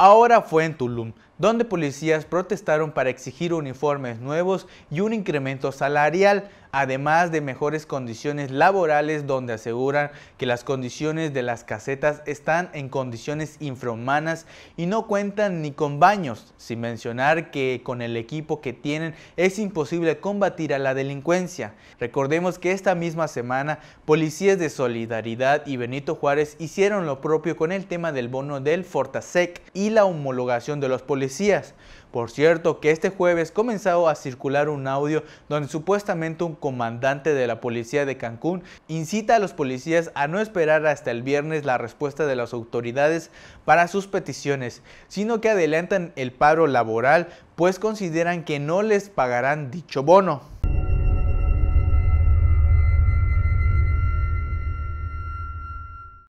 ahora fue en Tulum donde policías protestaron para exigir uniformes nuevos y un incremento salarial, además de mejores condiciones laborales donde aseguran que las condiciones de las casetas están en condiciones infrahumanas y no cuentan ni con baños, sin mencionar que con el equipo que tienen es imposible combatir a la delincuencia. Recordemos que esta misma semana policías de Solidaridad y Benito Juárez hicieron lo propio con el tema del bono del Fortasec y la homologación de los policías por cierto, que este jueves comenzó a circular un audio donde supuestamente un comandante de la policía de Cancún incita a los policías a no esperar hasta el viernes la respuesta de las autoridades para sus peticiones, sino que adelantan el paro laboral pues consideran que no les pagarán dicho bono.